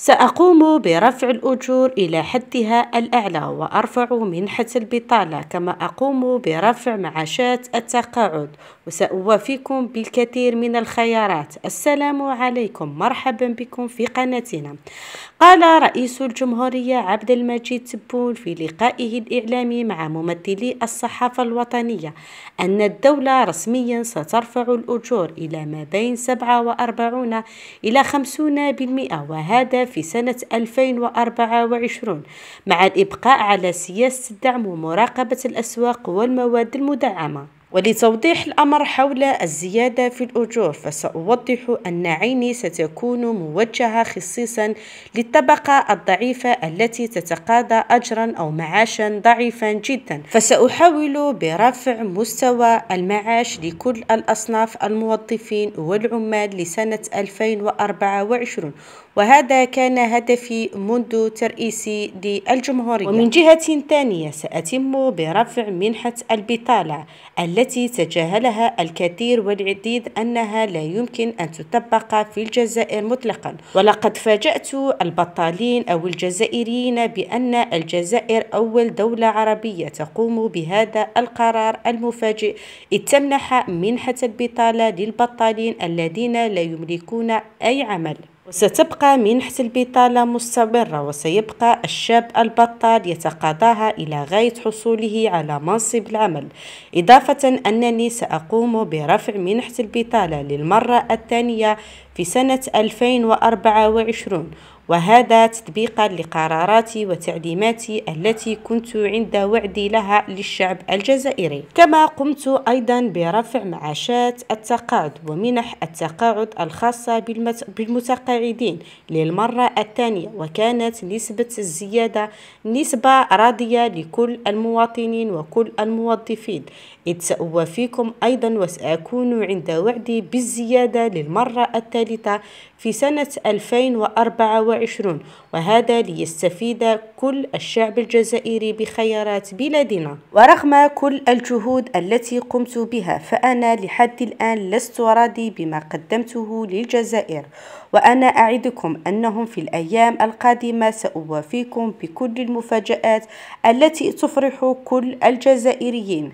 سأقوم برفع الأجور إلى حدها الأعلى وأرفع منحة البطالة كما أقوم برفع معاشات التقاعد وسأوافيكم بالكثير من الخيارات السلام عليكم مرحبا بكم في قناتنا قال رئيس الجمهورية عبد المجيد تبون في لقائه الإعلامي مع ممثلي الصحافة الوطنية أن الدولة رسميا سترفع الأجور إلى ما بين 47 إلى 50% وهذا في سنة 2024 مع الإبقاء على سياسة الدعم ومراقبة الأسواق والمواد المدعمة ولتوضيح الأمر حول الزيادة في الأجور فسأوضح أن عيني ستكون موجهة خصيصا للطبقة الضعيفة التي تتقاضى أجرا أو معاشا ضعيفا جدا فسأحاول برفع مستوى المعاش لكل الأصناف الموظفين والعمال لسنة 2024 وهذا كان هدفي منذ ترئيسي للجمهورية ومن جهة ثانية سأتم برفع منحة البطالة التي تجاهلها الكثير والعديد أنها لا يمكن أن تطبق في الجزائر مطلقا ولقد فاجأت البطالين أو الجزائريين بأن الجزائر أول دولة عربية تقوم بهذا القرار المفاجئ إذ تمنح منحة البطالة للبطالين الذين لا يملكون أي عمل وستبقى منحة البطالة مستمرة وسيبقى الشاب البطال يتقاضاها إلى غاية حصوله على منصب العمل إضافة أنني سأقوم برفع منحة البطالة للمرة الثانية في سنة 2024 وهذا تطبيقا لقراراتي وتعليماتي التي كنت عند وعدي لها للشعب الجزائري كما قمت أيضا برفع معاشات التقاعد ومنح التقاعد الخاصة بالمتقاعدين للمرة الثانية وكانت نسبة الزيادة نسبة راضية لكل المواطنين وكل الموظفين إذ سأوافيكم أيضا وسأكون عند وعدي بالزيادة للمرة الثالثة في سنة 2024 وعشرون وهذا ليستفيد كل الشعب الجزائري بخيارات بلادنا ورغم كل الجهود التي قمت بها فأنا لحد الآن لست راضي بما قدمته للجزائر وأنا أعدكم أنهم في الأيام القادمة سأوافيكم بكل المفاجآت التي تفرح كل الجزائريين